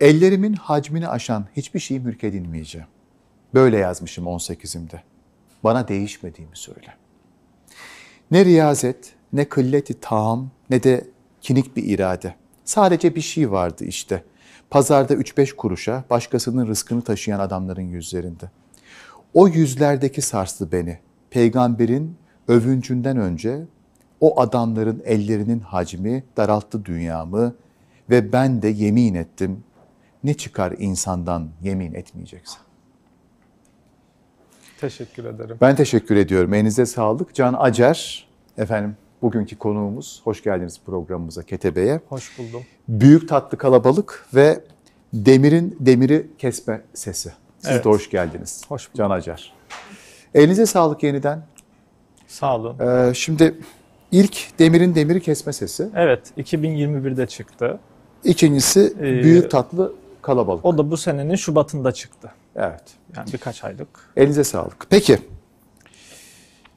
Ellerimin hacmini aşan hiçbir şeyi mülk edinmeyeceğim. Böyle yazmışım 18'imde. Bana değişmediğimi söyle. Ne riyazet, ne kılleti tam, ne de kinik bir irade. Sadece bir şey vardı işte. Pazarda 3-5 kuruşa başkasının rızkını taşıyan adamların yüzlerinde. O yüzlerdeki sarstı beni. Peygamberin övüncünden önce o adamların ellerinin hacmi daralttı dünyamı ve ben de yemin ettim ne çıkar insandan yemin etmeyeceksen? Teşekkür ederim. Ben teşekkür ediyorum. Elinize sağlık. Can Acer, efendim bugünkü konuğumuz. Hoş geldiniz programımıza Ketebe'ye. Hoş buldum. Büyük tatlı kalabalık ve demirin demiri kesme sesi. Siz evet. de hoş geldiniz. Hoş bulduk. Can Acar. Elinize sağlık yeniden. Sağ olun. Ee, şimdi ilk demirin demiri kesme sesi. Evet, 2021'de çıktı. İkincisi ee, büyük tatlı kalabalık. O da bu senenin Şubat'ında çıktı. Evet. Yani birkaç aylık. Elinize sağlık. Peki.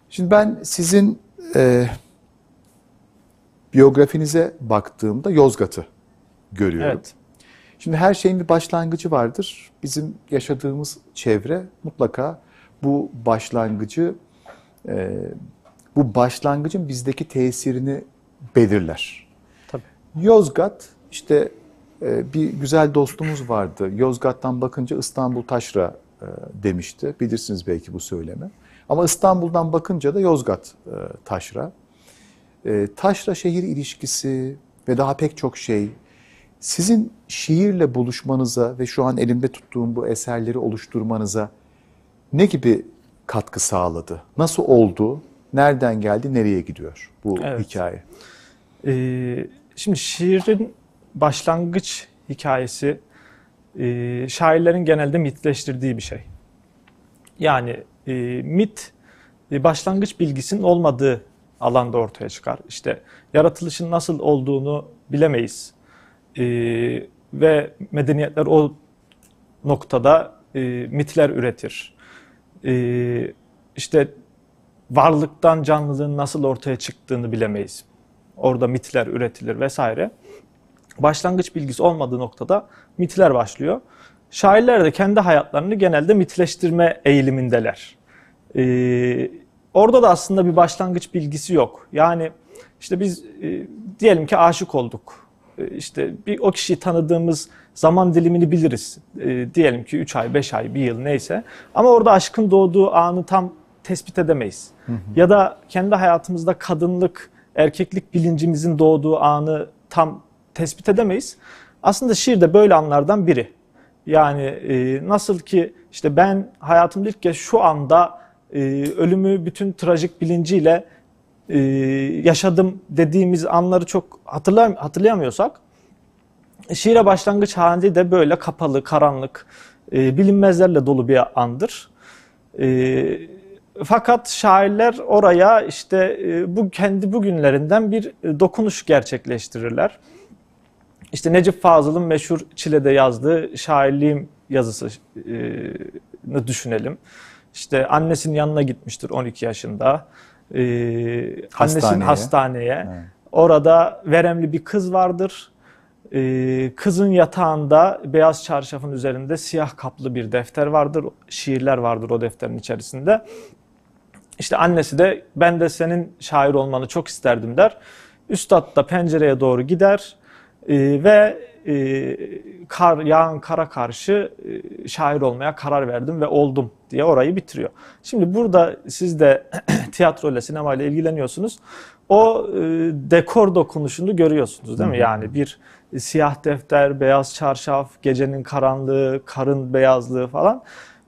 Şimdi ben sizin e, biyografinize baktığımda Yozgat'ı görüyorum. Evet. Şimdi her şeyin bir başlangıcı vardır. Bizim yaşadığımız çevre mutlaka bu başlangıcı, e, bu başlangıcın bizdeki tesirini belirler. Tabii. Yozgat işte ee, bir güzel dostumuz vardı. Yozgat'tan bakınca İstanbul taşra e, demişti. Bilirsiniz belki bu söylemi. Ama İstanbul'dan bakınca da Yozgat e, taşra. E, taşra şehir ilişkisi ve daha pek çok şey sizin şiirle buluşmanıza ve şu an elimde tuttuğum bu eserleri oluşturmanıza ne gibi katkı sağladı? Nasıl oldu? Nereden geldi? Nereye gidiyor bu evet. hikaye? Ee, şimdi şiirin başlangıç hikayesi e, şairlerin genelde mitleştirdiği bir şey. Yani e, mit e, başlangıç bilgisinin olmadığı alanda ortaya çıkar. İşte yaratılışın nasıl olduğunu bilemeyiz. E, ve medeniyetler o noktada e, mitler üretir. E, işte varlıktan canlılığın nasıl ortaya çıktığını bilemeyiz. Orada mitler üretilir vesaire başlangıç bilgisi olmadığı noktada mitler başlıyor. Şairler de kendi hayatlarını genelde mitleştirme eğilimindeler. Ee, orada da aslında bir başlangıç bilgisi yok. Yani işte biz e, diyelim ki aşık olduk. E, işte bir o kişiyi tanıdığımız zaman dilimini biliriz. E, diyelim ki 3 ay, 5 ay, 1 yıl neyse. Ama orada aşkın doğduğu anı tam tespit edemeyiz. Hı hı. Ya da kendi hayatımızda kadınlık, erkeklik bilincimizin doğduğu anı tam tespit edemeyiz. Aslında şiir de böyle anlardan biri. Yani e, nasıl ki işte ben hayatımda ilk kez şu anda e, ölümü bütün trajik bilinciyle e, yaşadım dediğimiz anları çok hatırlay hatırlayamıyorsak e, şiire başlangıç hali de böyle kapalı, karanlık, e, bilinmezlerle dolu bir andır. E, fakat şairler oraya işte e, bu kendi bugünlerinden bir e, dokunuş gerçekleştirirler. İşte Necip Fazıl'ın meşhur Çile'de yazdığı şairliğim yazısını e, düşünelim. İşte annesinin yanına gitmiştir 12 yaşında. Ee, hastaneye. hastaneye. Evet. Orada veremli bir kız vardır. Ee, kızın yatağında beyaz çarşafın üzerinde siyah kaplı bir defter vardır. Şiirler vardır o defterin içerisinde. İşte annesi de ben de senin şair olmanı çok isterdim der. Üstad da pencereye doğru gider e, ve e, kar, yağan kara karşı e, şair olmaya karar verdim ve oldum diye orayı bitiriyor. Şimdi burada siz de tiyatro ile sinema ile ilgileniyorsunuz. O e, dekor dokunuşunu görüyorsunuz değil mi? Yani bir siyah defter, beyaz çarşaf, gecenin karanlığı, karın beyazlığı falan.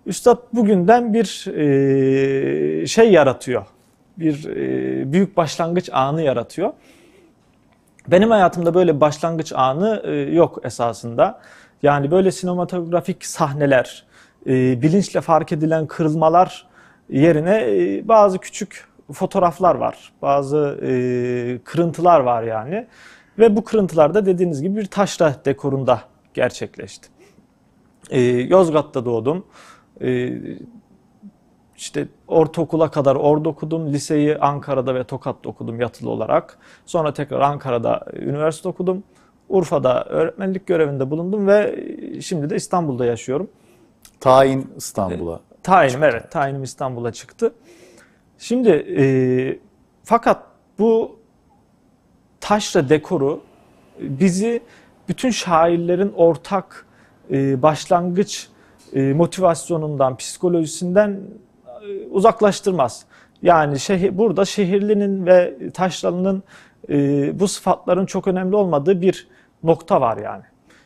Üstad bugünden bir e, şey yaratıyor. Bir e, büyük başlangıç anı yaratıyor. Benim hayatımda böyle başlangıç anı e, yok esasında. Yani böyle sinematografik sahneler, e, bilinçle fark edilen kırılmalar yerine e, bazı küçük fotoğraflar var. Bazı e, kırıntılar var yani. Ve bu kırıntılar da dediğiniz gibi bir taşra dekorunda gerçekleşti. E, Yozgat'ta doğdum. E, işte ortaokula kadar orada okudum. Liseyi Ankara'da ve Tokat'ta okudum yatılı olarak. Sonra tekrar Ankara'da üniversite okudum. Urfa'da öğretmenlik görevinde bulundum ve şimdi de İstanbul'da yaşıyorum. Tayin İstanbul'a. E, tayinim çıktı. evet. Tayinim İstanbul'a çıktı. Şimdi e, fakat bu taşra dekoru bizi bütün şairlerin ortak e, başlangıç e, motivasyonundan, psikolojisinden e, uzaklaştırmaz. Yani şehir, burada şehirlinin ve taşralının e, bu sıfatların çok önemli olmadığı bir nokta var yani.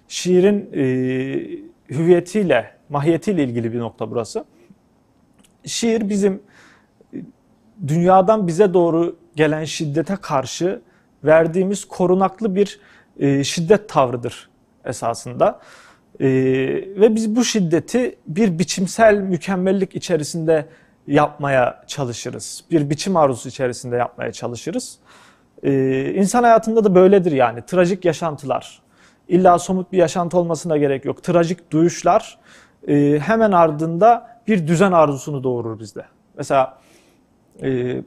Şiirin e, hüviyetiyle, mahiyetiyle ilgili bir nokta burası. Şiir bizim e, dünyadan bize doğru gelen şiddete karşı verdiğimiz korunaklı bir e, şiddet tavrıdır esasında. E, ve biz bu şiddeti bir biçimsel mükemmellik içerisinde yapmaya çalışırız. Bir biçim arzusu içerisinde yapmaya çalışırız. Ee, insan hayatında da böyledir yani. Trajik yaşantılar. İlla somut bir yaşantı olmasına gerek yok. Trajik duyuşlar e, hemen ardında bir düzen arzusunu doğurur bizde. Mesela e,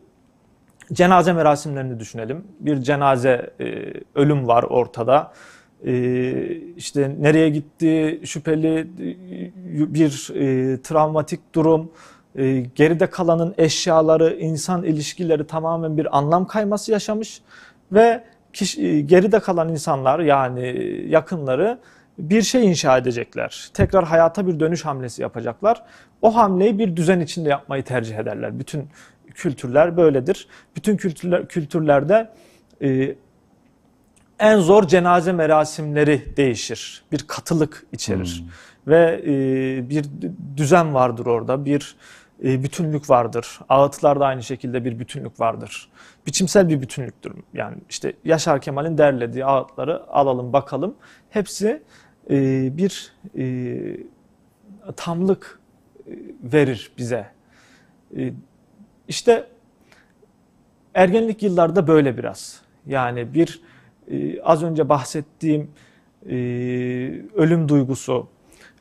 cenaze merasimlerini düşünelim. Bir cenaze e, ölüm var ortada. E, işte nereye gitti şüpheli e, bir e, travmatik durum ee, geride kalanın eşyaları, insan ilişkileri tamamen bir anlam kayması yaşamış ve kişi, e, geride kalan insanlar yani e, yakınları bir şey inşa edecekler. Tekrar hayata bir dönüş hamlesi yapacaklar. O hamleyi bir düzen içinde yapmayı tercih ederler. Bütün kültürler böyledir. Bütün kültürler, kültürlerde e, en zor cenaze merasimleri değişir. Bir katılık içerir. Hmm. Ve e, bir düzen vardır orada. Bir e, bütünlük vardır. da aynı şekilde bir bütünlük vardır. Biçimsel bir bütünlüktür. Yani işte Yaşar Kemal'in derlediği ağıtları alalım bakalım. Hepsi e, bir e, tamlık verir bize. İşte ergenlik yıllarda böyle biraz. Yani bir az önce bahsettiğim ölüm duygusu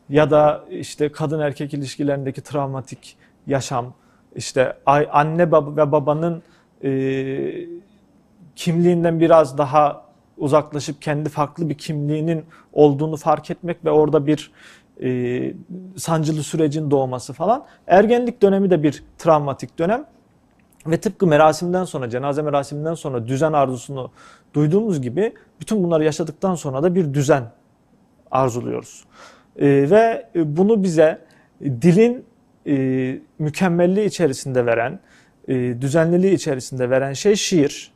ya da işte kadın erkek ilişkilerindeki travmatik yaşam, işte anne ve babanın e, kimliğinden biraz daha uzaklaşıp kendi farklı bir kimliğinin olduğunu fark etmek ve orada bir e, sancılı sürecin doğması falan. Ergenlik dönemi de bir travmatik dönem. Ve tıpkı merasimden sonra, cenaze merasiminden sonra düzen arzusunu duyduğumuz gibi bütün bunları yaşadıktan sonra da bir düzen arzuluyoruz. E, ve bunu bize dilin e, mükemmelliği içerisinde veren, e, düzenliliği içerisinde veren şey şiir.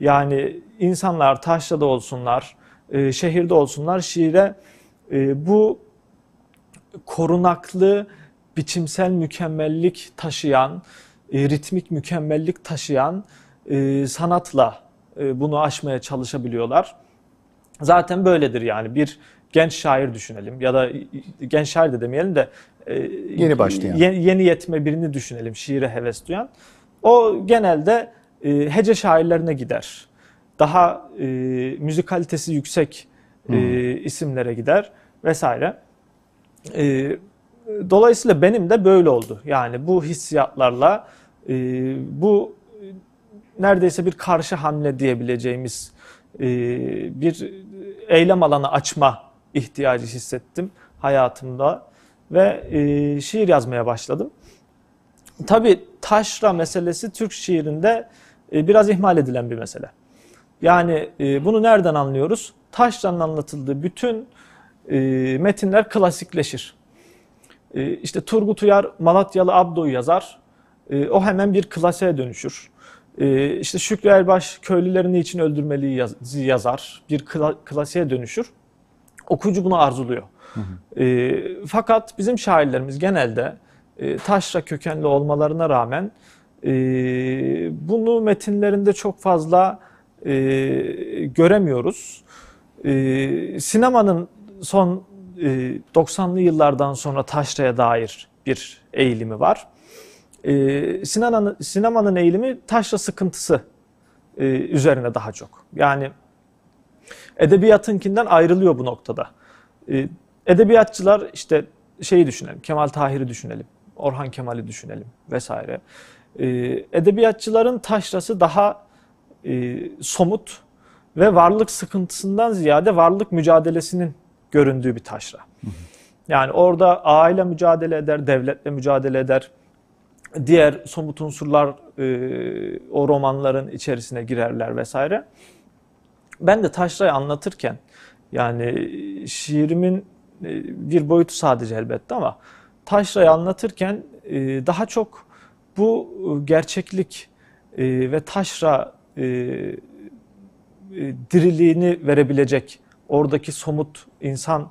Yani insanlar taşla da olsunlar, e, şehirde olsunlar şiire e, bu korunaklı, biçimsel mükemmellik taşıyan, e, ritmik mükemmellik taşıyan e, sanatla e, bunu aşmaya çalışabiliyorlar. Zaten böyledir yani bir genç şair düşünelim ya da genç şair de demeyelim de e, yeni başlayan yeni, yeni yetme birini düşünelim şiire heves duyan. O genelde e, hece şairlerine gider. Daha e, müzikalitesi yüksek e, hmm. isimlere gider vesaire. E, dolayısıyla benim de böyle oldu. Yani bu hissiyatlarla e, bu e, neredeyse bir karşı hamle diyebileceğimiz e, bir eylem alanı açma ihtiyacı hissettim hayatımda ve e, şiir yazmaya başladım. Tabi taşra meselesi Türk şiirinde e, biraz ihmal edilen bir mesele. Yani e, bunu nereden anlıyoruz? Taşra'nın anlatıldığı bütün e, metinler klasikleşir. E, işte Turgut Uyar Malatyalı Abdo'yu yazar. E, o hemen bir klasiğe dönüşür. E, işte Şükrü Erbaş köylülerini için öldürmeliyi yaz, yazar. Bir kla, klasiğe dönüşür okuyucu bunu arzuluyor. E, fakat bizim şairlerimiz genelde e, taşra kökenli olmalarına rağmen e, bunu metinlerinde çok fazla e, göremiyoruz. E, sinemanın son e, 90'lı yıllardan sonra taşraya dair bir eğilimi var. E, sinemanın, sinemanın eğilimi taşra sıkıntısı e, üzerine daha çok. Yani edebiyatınkinden ayrılıyor bu noktada. Ee, edebiyatçılar işte şeyi düşünelim, Kemal Tahir'i düşünelim, Orhan Kemal'i düşünelim vesaire. Ee, edebiyatçıların taşrası daha e, somut ve varlık sıkıntısından ziyade varlık mücadelesinin göründüğü bir taşra. Yani orada aile mücadele eder, devletle mücadele eder. Diğer somut unsurlar e, o romanların içerisine girerler vesaire. Ben de Taşra'yı anlatırken yani e, şiirimin e, bir boyutu sadece elbette ama Taşra'yı anlatırken e, daha çok bu gerçeklik ve Taşra diriliğini verebilecek, oradaki somut insan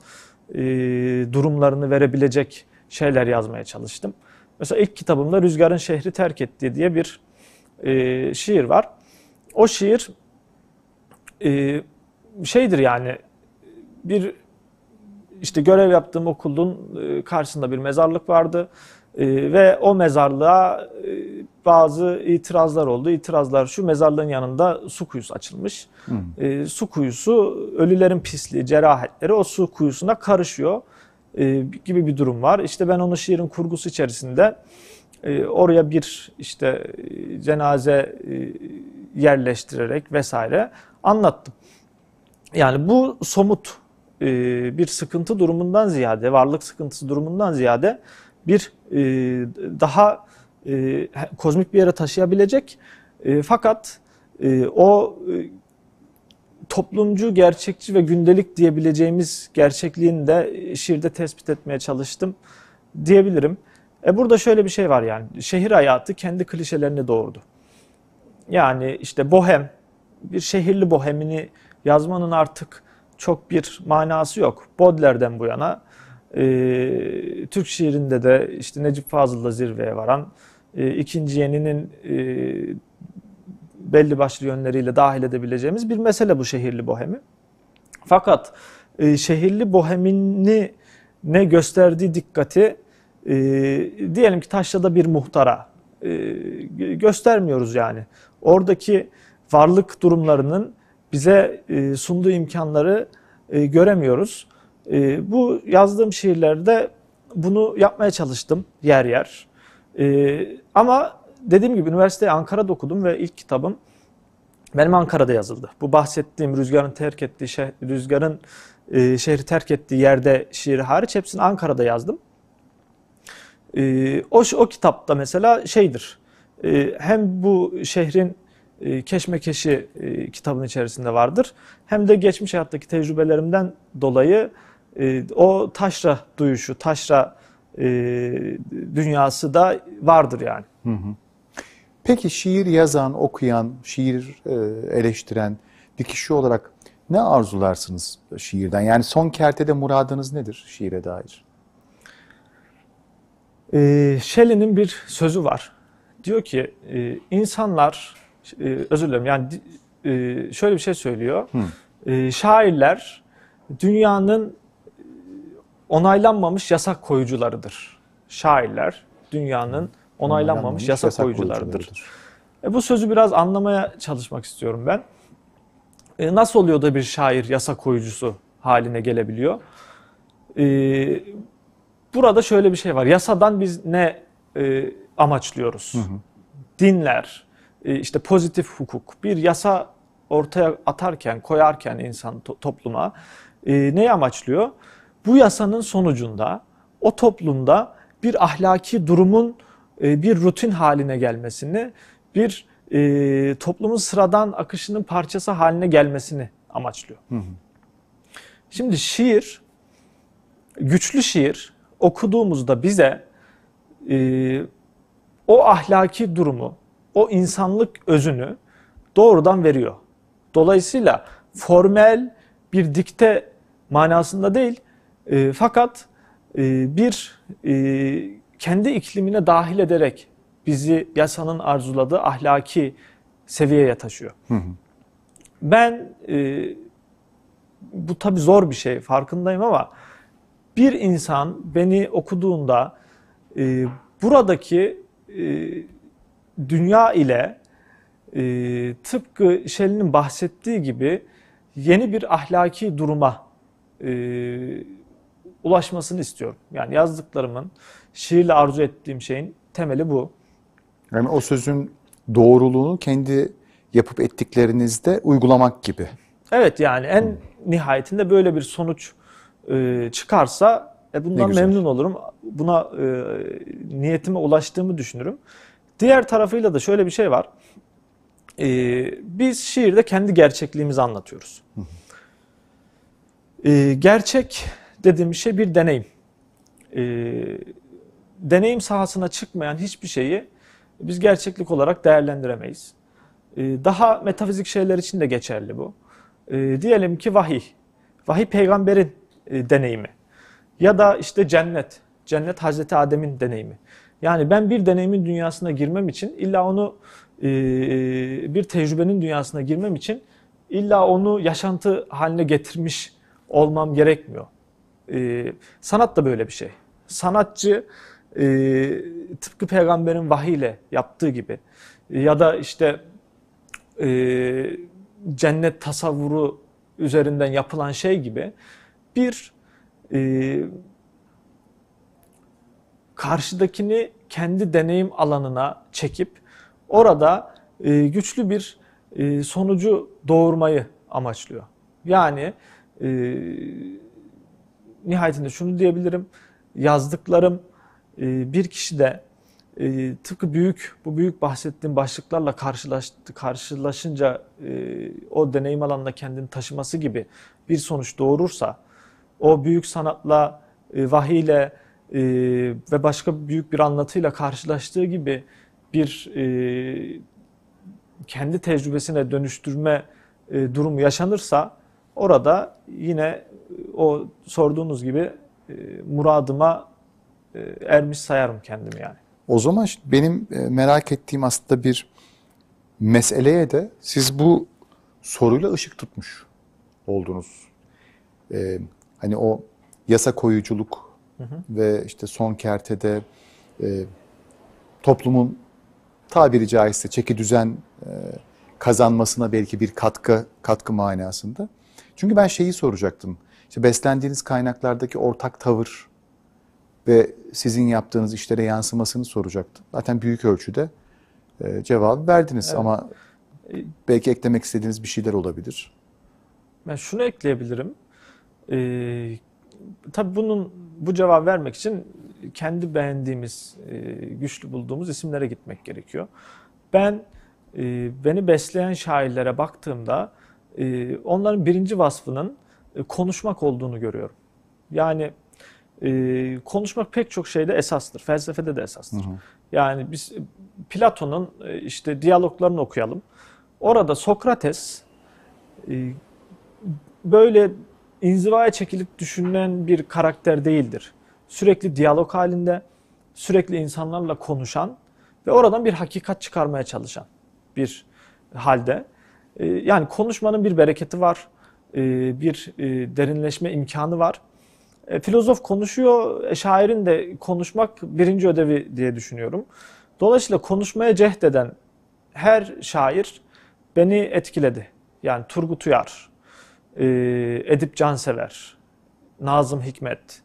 durumlarını verebilecek şeyler yazmaya çalıştım. Mesela ilk kitabımda Rüzgarın Şehri Terk Etti diye bir şiir var. O şiir e, şeydir yani bir işte görev yaptığım okulun e, karşısında bir mezarlık vardı. Ee, ve o mezarlığa e, bazı itirazlar oldu. İtirazlar şu mezarlığın yanında su kuyusu açılmış. E, su kuyusu ölülerin pisliği, cerahatleri o su kuyusuna karışıyor e, gibi bir durum var. İşte ben onu şiirin kurgusu içerisinde e, oraya bir işte e, cenaze e, yerleştirerek vesaire anlattım. Yani bu somut e, bir sıkıntı durumundan ziyade, varlık sıkıntısı durumundan ziyade bir e, daha e, kozmik bir yere taşıyabilecek e, fakat e, o e, toplumcu, gerçekçi ve gündelik diyebileceğimiz gerçekliğini de şiirde tespit etmeye çalıştım diyebilirim. E burada şöyle bir şey var yani şehir hayatı kendi klişelerini doğurdu. Yani işte bohem bir şehirli bohemini yazmanın artık çok bir manası yok. Bodlerden bu yana e, Türk şiirinde de işte Necip Fazıl'la zirveye varan e, ikinci yeninin e, belli başlı yönleriyle dahil edebileceğimiz bir mesele bu şehirli bohemi. Fakat e, şehirli bohemini ne gösterdiği dikkati e, diyelim ki Taşla'da bir muhtara e, göstermiyoruz yani. Oradaki varlık durumlarının bize e, sunduğu imkanları e, göremiyoruz. E, bu yazdığım şiirlerde bunu yapmaya çalıştım yer yer. Ama dediğim gibi üniversiteyi Ankara'da okudum ve ilk kitabım benim Ankara'da yazıldı. Bu bahsettiğim rüzgarın terk ettiği şeh rüzgarın şehri terk ettiği yerde şiir hariç hepsini Ankara'da yazdım. E, o o kitapta mesela şeydir. hem bu şehrin e, keşmekeşi e, kitabın içerisinde vardır. Hem de geçmiş hayattaki tecrübelerimden dolayı e, o taşra duyuşu, taşra dünyası da vardır yani. Hı hı. Peki şiir yazan, okuyan, şiir eleştiren bir kişi olarak ne arzularsınız şiirden? Yani son kertede muradınız nedir şiire dair? Ee, Shelley'nin bir sözü var. Diyor ki insanlar ee, özür dilerim yani e, şöyle bir şey söylüyor. Hı. Ee, şairler dünyanın onaylanmamış yasak koyucularıdır. Şairler dünyanın onaylanmamış, onaylanmamış yasak, yasak koyucularıdır. koyucularıdır. E, bu sözü biraz anlamaya çalışmak istiyorum ben. E, nasıl oluyor da bir şair yasak koyucusu haline gelebiliyor? E, burada şöyle bir şey var. Yasadan biz ne e, amaçlıyoruz? Hı hı. Dinler, e, işte pozitif hukuk bir yasa ortaya atarken, koyarken insan to topluma e, neyi amaçlıyor? Bu yasanın sonucunda o toplumda bir ahlaki durumun e, bir rutin haline gelmesini, bir e, toplumun sıradan akışının parçası haline gelmesini amaçlıyor. Hı hı. Şimdi şiir, güçlü şiir okuduğumuzda bize e, o ahlaki durumu, o insanlık özünü doğrudan veriyor. Dolayısıyla formel bir dikte manasında değil e, fakat e, bir e, kendi iklimine dahil ederek bizi yasanın arzuladığı ahlaki seviyeye taşıyor. Hı hı. Ben e, bu tabii zor bir şey farkındayım ama bir insan beni okuduğunda e, buradaki e, dünya ile e, tıpkı Shelley'nin bahsettiği gibi yeni bir ahlaki duruma e, ulaşmasını istiyorum. Yani yazdıklarımın, şiirle arzu ettiğim şeyin temeli bu. Yani o sözün doğruluğunu kendi yapıp ettiklerinizde uygulamak gibi. Evet yani en hmm. nihayetinde böyle bir sonuç e, çıkarsa e, bundan memnun olurum. Buna e, niyetime ulaştığımı düşünürüm. Diğer tarafıyla da şöyle bir şey var. Ee, biz şiirde kendi gerçekliğimizi anlatıyoruz. Ee, gerçek dediğim şey bir deneyim. Ee, deneyim sahasına çıkmayan hiçbir şeyi biz gerçeklik olarak değerlendiremeyiz. Ee, daha metafizik şeyler için de geçerli bu. Ee, diyelim ki vahiy. Vahiy peygamberin e, deneyimi. Ya da işte cennet. Cennet Hazreti Adem'in deneyimi. Yani ben bir deneyimin dünyasına girmem için illa onu e, e, bir tecrübenin dünyasına girmem için illa onu yaşantı haline getirmiş olmam gerekmiyor. E, sanat da böyle bir şey. Sanatçı e, tıpkı peygamberin vahiyle yaptığı gibi ya da işte e, cennet tasavvuru üzerinden yapılan şey gibi bir e, karşıdakini kendi deneyim alanına çekip orada e, güçlü bir e, sonucu doğurmayı amaçlıyor. Yani e, nihayetinde şunu diyebilirim. Yazdıklarım e, bir kişide e, tıpkı büyük, bu büyük bahsettiğim başlıklarla karşılaştı karşılaşınca e, o deneyim alanına kendini taşıması gibi bir sonuç doğurursa, o büyük sanatla, e, vahiyle, e, ve başka büyük bir anlatıyla karşılaştığı gibi bir e, kendi tecrübesine dönüştürme e, durumu yaşanırsa orada yine o sorduğunuz gibi e, muradıma e, ermiş sayarım kendimi yani. O zaman işte benim e, merak ettiğim aslında bir meseleye de siz bu soruyla ışık tutmuş oldunuz. Ee, hani o yasa koyuculuk ve işte son kertede e, toplumun tabiri caizse çeki düzen e, kazanmasına belki bir katkı katkı manasında. Çünkü ben şeyi soracaktım. İşte beslendiğiniz kaynaklardaki ortak tavır ve sizin yaptığınız işlere yansımasını soracaktım. Zaten büyük ölçüde e, cevabı verdiniz evet. ama belki eklemek istediğiniz bir şeyler olabilir. Ben şunu ekleyebilirim. Ee, tabii bunun bu cevap vermek için kendi beğendiğimiz, e, güçlü bulduğumuz isimlere gitmek gerekiyor. Ben e, beni besleyen şairlere baktığımda e, onların birinci vasfının konuşmak olduğunu görüyorum. Yani konuşmak pek çok şeyde esastır. Felsefede de esastır. Hı hı. Yani biz Platon'un işte diyaloglarını okuyalım. Orada Sokrates böyle inzivaya çekilip düşünen bir karakter değildir. Sürekli diyalog halinde, sürekli insanlarla konuşan ve oradan bir hakikat çıkarmaya çalışan bir halde. Ee, yani konuşmanın bir bereketi var, ee, bir e, derinleşme imkanı var. E, filozof konuşuyor, e, şairin de konuşmak birinci ödevi diye düşünüyorum. Dolayısıyla konuşmaya cehd her şair beni etkiledi. Yani Turgut Uyar, e, Edip Cansever, Nazım Hikmet,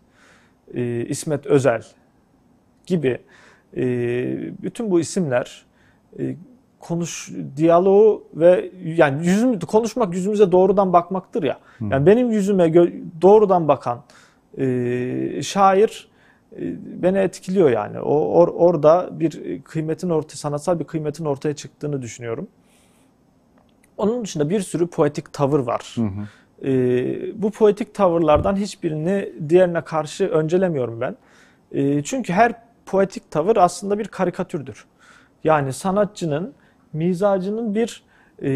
e, İsmet Özel gibi e, bütün bu isimler e, konuş diyaloğu ve yani yüzüm konuşmak yüzümüze doğrudan bakmaktır ya. Hı. Yani benim yüzüme doğrudan bakan e, şair e, beni etkiliyor yani. O or, orada bir kıymetin ortaya sanatsal bir kıymetin ortaya çıktığını düşünüyorum. Onun dışında bir sürü poetik tavır var. Hı hı. E, bu poetik tavırlardan hiçbirini diğerine karşı öncelemiyorum ben. E, çünkü her poetik tavır aslında bir karikatürdür. Yani sanatçının, mizacının bir e,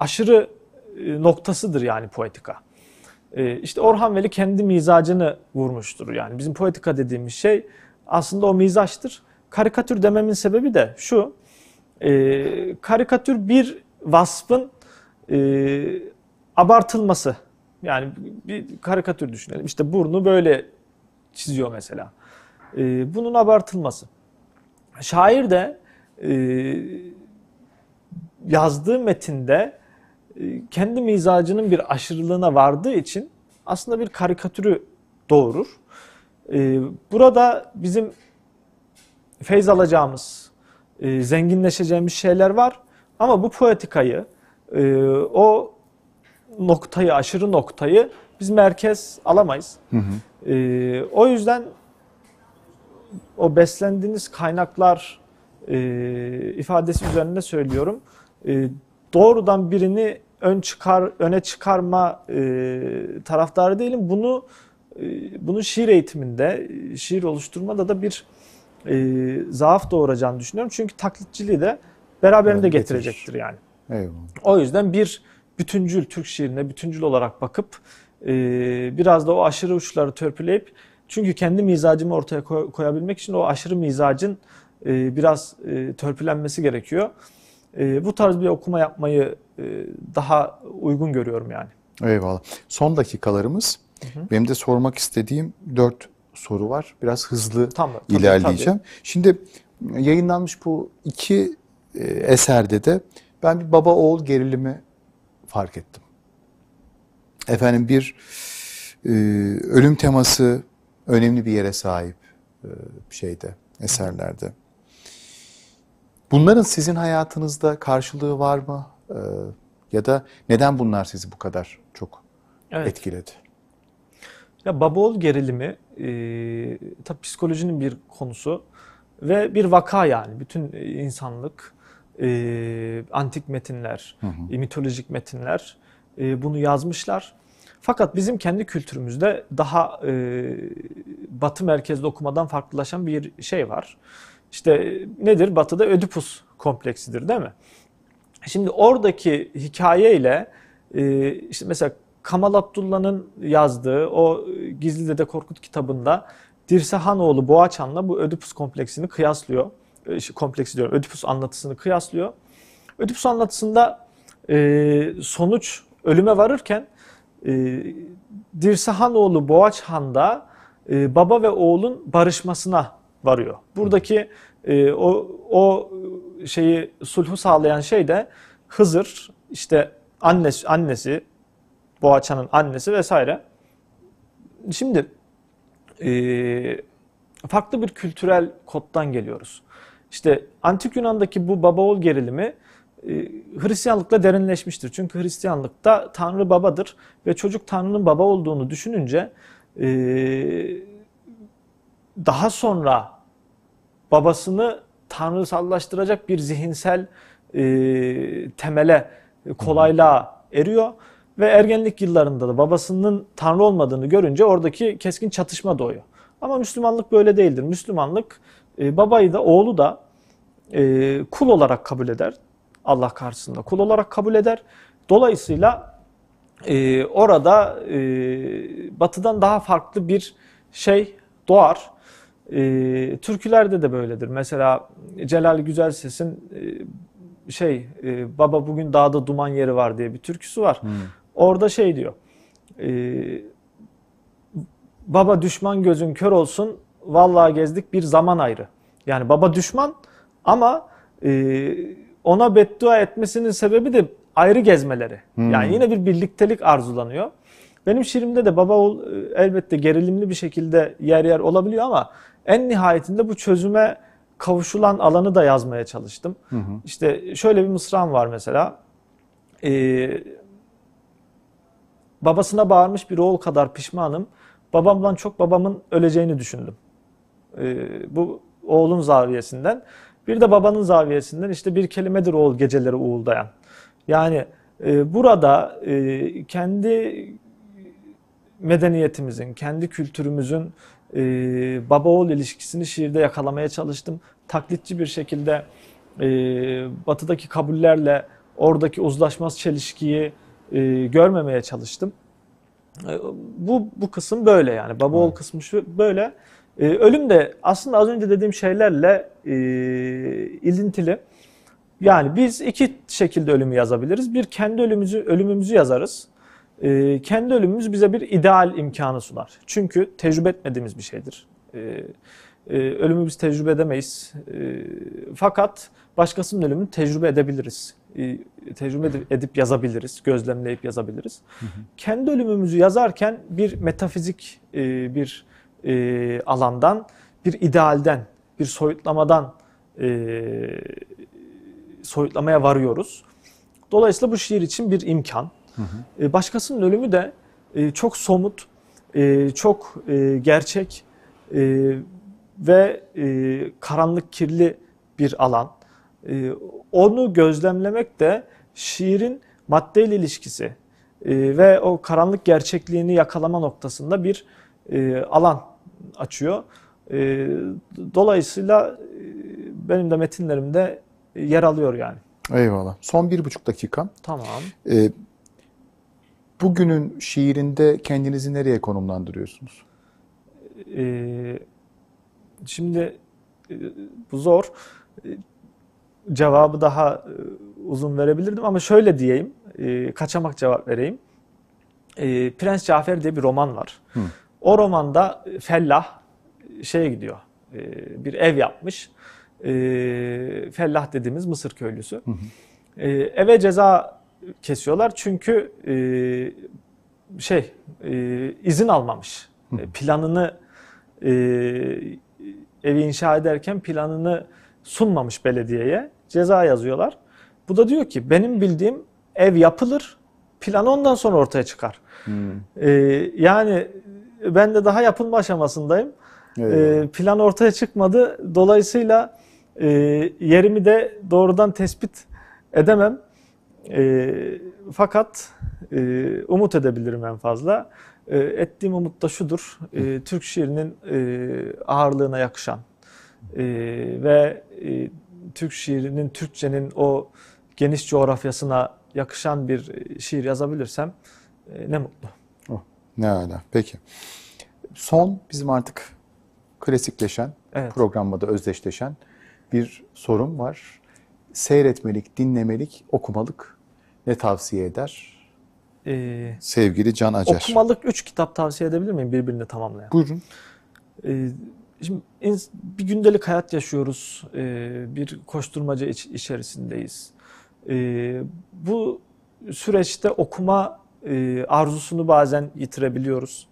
aşırı e, noktasıdır yani poetika. E, işte Orhan Veli kendi mizacını vurmuştur. Yani bizim poetika dediğimiz şey aslında o mizaçtır. Karikatür dememin sebebi de şu. E, karikatür bir vasfın e, abartılması. Yani bir karikatür düşünelim. İşte burnu böyle çiziyor mesela. E, bunun abartılması. Şair de e, yazdığı metinde e, kendi mizacının bir aşırılığına vardığı için aslında bir karikatürü doğurur. E, burada bizim feyz alacağımız, e, zenginleşeceğimiz şeyler var. Ama bu poetikayı, e, o noktayı, aşırı noktayı biz merkez alamayız. Hı hı. E, o yüzden o beslendiğiniz kaynaklar e, ifadesi üzerinde söylüyorum. E, doğrudan birini ön çıkar öne çıkarma e, taraftarı değilim. Bunu e, bunun şiir eğitiminde, şiir oluşturmada da bir e, zaaf doğuracağını düşünüyorum. Çünkü taklitçiliği de beraberinde evet, getirecektir yani. Eyvallah. O yüzden bir bütüncül Türk şiirine bütüncül olarak bakıp e, biraz da o aşırı uçları törpüleyip çünkü kendi mizacımı ortaya koy, koyabilmek için o aşırı mizacın e, biraz e, törpülenmesi gerekiyor. E, bu tarz bir okuma yapmayı e, daha uygun görüyorum yani. Eyvallah. Son dakikalarımız. Hı hı. Benim de sormak istediğim dört soru var. Biraz hızlı tamam, tabii, ilerleyeceğim. Tabii. Şimdi yayınlanmış bu iki e, eserde de ben bir baba oğul gerilimi fark ettim. Efendim bir e, ölüm teması önemli bir yere sahip e, şeyde, eserlerde. Bunların sizin hayatınızda karşılığı var mı? E, ya da neden bunlar sizi bu kadar çok evet. etkiledi? Ya babol gerilimi e, tabii psikolojinin bir konusu ve bir vaka yani bütün insanlık e, antik metinler, hı hı. E, mitolojik metinler e, bunu yazmışlar. Fakat bizim kendi kültürümüzde daha e, batı merkezli okumadan farklılaşan bir şey var. İşte e, nedir? Batı'da Ödipus kompleksidir değil mi? Şimdi oradaki hikayeyle e, işte mesela Kamal Abdullah'ın yazdığı o Gizli Dede Korkut kitabında Dirsehanoğlu Boğaçan'la bu Ödipus kompleksini kıyaslıyor. E, kompleksi diyorum. Ödipus anlatısını kıyaslıyor. Ödipus anlatısında e, sonuç ölüme varırken e, Dirsahanoğlu Boğaçhan'da e, baba ve oğlun barışmasına varıyor. Buradaki e, o, o şeyi sulhu sağlayan şey de Hızır işte annesi, annesi Boğaçan'ın annesi vesaire. Şimdi e, farklı bir kültürel koddan geliyoruz. İşte Antik Yunan'daki bu baba oğul gerilimi e, Hristiyanlıkla derinleşmiştir. Çünkü Hristiyanlıkta Tanrı babadır ve çocuk Tanrı'nın baba olduğunu düşününce e, daha sonra babasını tanrısallaştıracak bir zihinsel e, temele, kolaylığa eriyor. Ve ergenlik yıllarında da babasının Tanrı olmadığını görünce oradaki keskin çatışma doğuyor. Ama Müslümanlık böyle değildir. Müslümanlık e, babayı da oğlu da e, kul olarak kabul eder. Allah karşısında kul olarak kabul eder. Dolayısıyla e, orada e, batıdan daha farklı bir şey doğar. E, türkülerde de böyledir. Mesela Celal Güzel Ses'in e, şey e, baba bugün dağda duman yeri var diye bir türküsü var. Hmm. Orada şey diyor. E, baba düşman gözün kör olsun vallahi gezdik bir zaman ayrı. Yani baba düşman ama e, ona beddua etmesinin sebebi de ayrı gezmeleri. Hmm. Yani yine bir birliktelik arzulanıyor. Benim şiirimde de baba oğul e, elbette gerilimli bir şekilde yer yer olabiliyor ama en nihayetinde bu çözüme kavuşulan alanı da yazmaya çalıştım. Hı hı. İşte şöyle bir mısram var mesela. Ee, babasına bağırmış bir oğul kadar pişmanım. Babamdan çok babamın öleceğini düşündüm. Ee, bu oğlun zaviyesinden. Bir de babanın zaviyesinden işte bir kelimedir oğul geceleri uğuldayan. Yani e, burada e, kendi medeniyetimizin, kendi kültürümüzün e, baba oğul ilişkisini şiirde yakalamaya çalıştım. Taklitçi bir şekilde e, batıdaki kabullerle oradaki uzlaşmaz çelişkiyi e, görmemeye çalıştım. E, bu bu kısım böyle yani baba oğul kısmı böyle. E, ölüm de aslında az önce dediğim şeylerle e, ilintili. Yani biz iki şekilde ölümü yazabiliriz. Bir kendi ölümümüzü, ölümümüzü yazarız. E, kendi ölümümüz bize bir ideal imkanı sunar. Çünkü tecrübe etmediğimiz bir şeydir. E, e, ölümü biz tecrübe edemeyiz. E, fakat başkasının ölümünü tecrübe edebiliriz. E, tecrübe edip, yazabiliriz, gözlemleyip yazabiliriz. Hı hı. Kendi ölümümüzü yazarken bir metafizik e, bir e, alandan, bir idealden, bir soyutlamadan e, soyutlamaya varıyoruz. Dolayısıyla bu şiir için bir imkan. Hı hı. E, başkasının ölümü de e, çok somut, e, çok e, gerçek e, ve e, karanlık kirli bir alan. E, onu gözlemlemek de şiirin maddeyle ilişkisi, ee, ve o karanlık gerçekliğini yakalama noktasında bir e, alan açıyor. Ee, dolayısıyla e, benim de metinlerimde e, yer alıyor yani. Eyvallah. Son bir buçuk dakika. Tamam. Ee, bugünün şiirinde kendinizi nereye konumlandırıyorsunuz? şimdi bu zor. cevabı daha uzun verebilirdim ama şöyle diyeyim e, kaçamak cevap vereyim. E, Prens Cafer diye bir roman var. Hı. O romanda fellah şeye gidiyor. E, bir ev yapmış. E, fellah dediğimiz Mısır köylüsü. Hı hı. E, eve ceza kesiyorlar çünkü e, şey e, izin almamış. Hı. E, planını e, evi inşa ederken planını sunmamış belediyeye. Ceza yazıyorlar. Bu da diyor ki benim bildiğim ev yapılır. Plan ondan sonra ortaya çıkar. Hmm. Ee, yani ben de daha yapılma aşamasındayım. Ee, plan ortaya çıkmadı. Dolayısıyla e, yerimi de doğrudan tespit edemem. E, fakat e, umut edebilirim en fazla. E, ettiğim umut da şudur. E, Türk şiirinin e, ağırlığına yakışan e, ve e, Türk şiirinin, Türkçenin o geniş coğrafyasına yakışan bir e, şiir yazabilirsem e, ne mutlu. Oh, ne hala Peki. Son bizim artık klasikleşen, evet. programda da özdeşleşen bir sorum var. Seyretmelik, dinlemelik, okumalık ne tavsiye eder? Ee, Sevgili Can Acar. Okumalık üç kitap tavsiye edebilir miyim birbirini tamamlayan? Buyurun. Ee, şimdi bir gündelik hayat yaşıyoruz. Ee, bir koşturmaca iç, içerisindeyiz. E, bu süreçte okuma e, arzusunu bazen yitirebiliyoruz.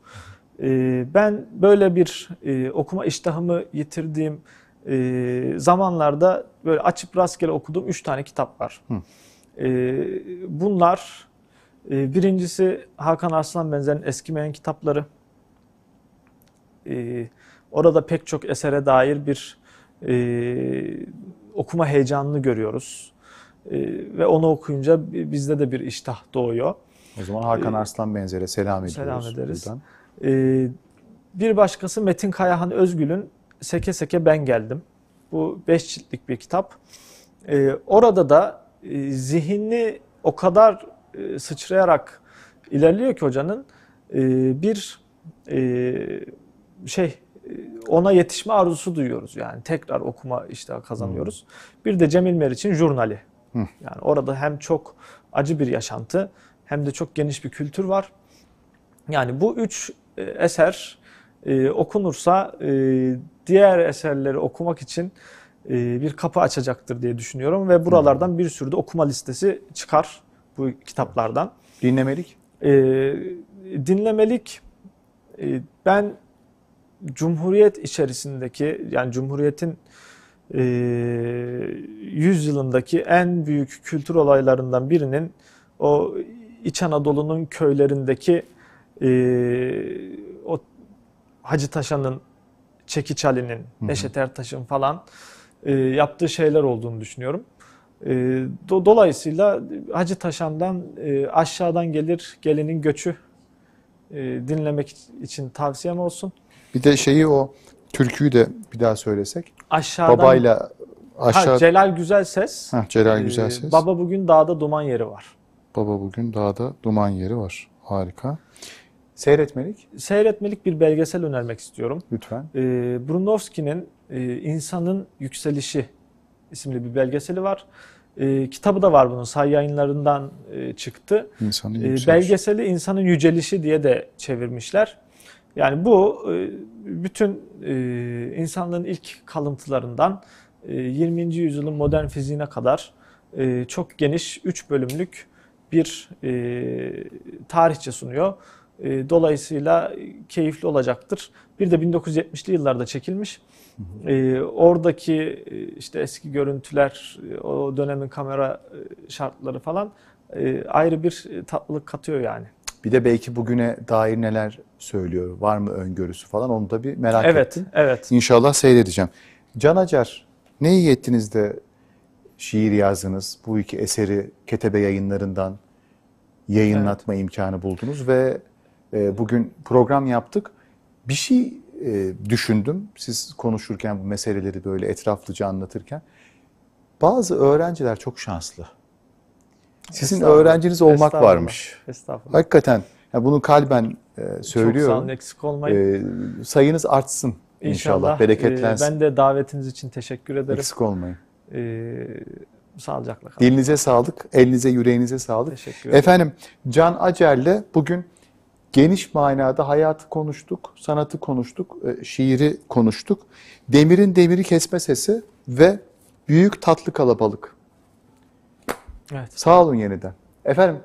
E, ben böyle bir e, okuma iştahımı yitirdiğim e, zamanlarda böyle açıp rastgele okuduğum üç tane kitap var. Hı. E, bunlar e, birincisi Hakan Arslan benzerinin Eskimeyen Kitapları. E, orada pek çok esere dair bir e, okuma heyecanını görüyoruz ee, ve onu okuyunca bizde de bir iştah doğuyor. O zaman Hakan ee, Arslan benzeri selam ediyoruz. Selam ederiz. Buradan. Ee, bir başkası Metin Kayahan Özgül'ün Seke Seke Ben Geldim. Bu beş ciltlik bir kitap. Orada da e, zihni o kadar e, sıçrayarak ilerliyor ki hocanın e, bir şey ona yetişme arzusu duyuyoruz. Yani tekrar okuma işte kazanıyoruz. Hmm. Bir de Cemil Meriç'in jurnali. Hı. Yani orada hem çok acı bir yaşantı hem de çok geniş bir kültür var. Yani bu üç e, eser e, okunursa e, diğer eserleri okumak için e, bir kapı açacaktır diye düşünüyorum ve buralardan bir sürü de okuma listesi çıkar bu kitaplardan. Dinlemelik? E, dinlemelik e, ben Cumhuriyet içerisindeki yani Cumhuriyet'in e, yüzyılındaki en büyük kültür olaylarından birinin o İç Anadolu'nun köylerindeki e, o Hacı Taşan'ın, Çekiç Ali'nin, Neşet Ertaş'ın falan e, yaptığı şeyler olduğunu düşünüyorum. E, do, dolayısıyla Hacı Taşan'dan e, aşağıdan gelir gelinin göçü e, dinlemek için tavsiyem olsun. Bir de şeyi o türküyü de bir daha söylesek. Aşağıdan, Babayla aşağı... Ha, Celal Güzel Ses. Heh, Celal ee, Güzel Ses. Ee, baba bugün dağda duman yeri var. Baba bugün dağda duman yeri var. Harika. Seyretmelik? Seyretmelik bir belgesel önermek istiyorum. Lütfen. Ee, Brunowski'nin e, İnsanın Yükselişi isimli bir belgeseli var. E, kitabı da var bunun. Say yayınlarından e, çıktı. İnsanın e, Belgeseli İnsanın Yücelişi diye de çevirmişler. Yani bu e, bütün e, insanlığın ilk kalıntılarından 20. E, yüzyılın modern fiziğine kadar çok geniş 3 bölümlük bir tarihçe sunuyor. Dolayısıyla keyifli olacaktır. Bir de 1970'li yıllarda çekilmiş. Ee, oradaki işte eski görüntüler, o dönemin kamera şartları falan ayrı bir tatlılık katıyor yani. Bir de belki bugüne dair neler söylüyor, var mı öngörüsü falan onu da bir merak evet, ettim. Evet, İnşallah seyredeceğim. Can Acar, ne iyi ettiniz de şiir yazdınız. Bu iki eseri Ketebe yayınlarından yayınlatma evet. imkanı buldunuz ve e, bugün program yaptık. Bir şey e, düşündüm siz konuşurken bu meseleleri böyle etraflıca anlatırken. Bazı öğrenciler çok şanslı. Sizin öğrenciniz olmak Estağfurullah. varmış. Estağfurullah. Hakikaten yani bunu kalben e, söylüyorum. Çok sağ olun, eksik olmayın. E, sayınız artsın inşallah, inşallah. E, bereketlensin. E, ben de davetiniz için teşekkür ederim. Eksik olmayın. E, sağlıcakla kalın. Dilinize sağlık, elinize, yüreğinize sağlık. Teşekkür ederim. Efendim, Can Acer'le bugün geniş manada hayatı konuştuk, sanatı konuştuk, e, şiiri konuştuk. Demirin demiri kesme sesi ve büyük tatlı kalabalık. Evet. Sağ olun yeniden. Efendim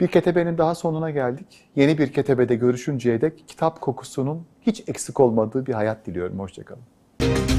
bir ketebenin daha sonuna geldik. Yeni bir ketebede görüşünceye dek kitap kokusunun hiç eksik olmadığı bir hayat diliyorum. Hoşçakalın.